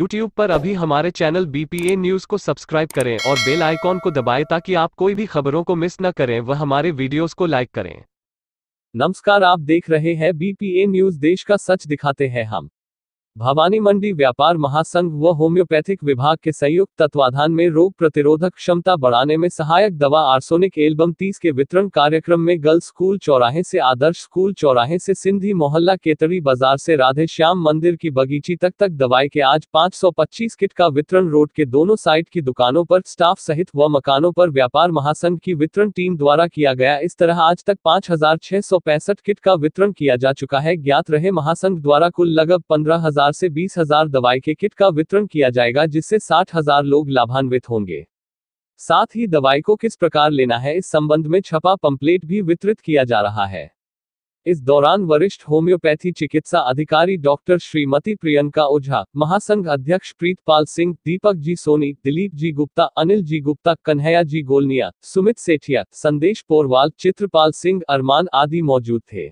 YouTube पर अभी हमारे चैनल BPA न्यूज को सब्सक्राइब करें और बेल आइकॉन को दबाएं ताकि आप कोई भी खबरों को मिस न करें व हमारे वीडियोस को लाइक करें नमस्कार आप देख रहे हैं BPA न्यूज देश का सच दिखाते हैं हम भवानी मंडी व्यापार महासंघ व होम्योपैथिक विभाग के संयुक्त तत्वाधान में रोग प्रतिरोधक क्षमता बढ़ाने में सहायक दवा आर्सोनिक एल्बम 30 के वितरण कार्यक्रम में गर्ल्स स्कूल चौराहे से आदर्श स्कूल चौराहे से सिंधी मोहल्ला केतरी बाजार से राधे श्याम मंदिर की बगीची तक तक दवाई के आज 525 किट का वितरण रोड के दोनों साइड की दुकानों आरोप स्टाफ सहित व मकानों आरोप व्यापार महासंघ की वितरण टीम द्वारा किया गया इस तरह आज तक पाँच किट का वितरण किया जा चुका है ज्ञात रहे महासंघ द्वारा कुल लगभग पंद्रह हजार से बीस हजार दवाई के किट का वितरण किया जाएगा जिससे साठ हजार लोग लाभान्वित होंगे साथ ही दवाई को किस प्रकार लेना है इस संबंध में छपा पंपलेट भी वितरित किया जा रहा है इस दौरान वरिष्ठ होम्योपैथी चिकित्सा अधिकारी डॉक्टर श्रीमती प्रियंका ओझा महासंघ अध्यक्ष प्रीतपाल सिंह दीपक जी सोनी दिलीप जी गुप्ता अनिल जी गुप्ता कन्हैया जी गोलनिया सुमित सेठिया संदेश पोरवाल चित्रपाल सिंह अरमान आदि मौजूद थे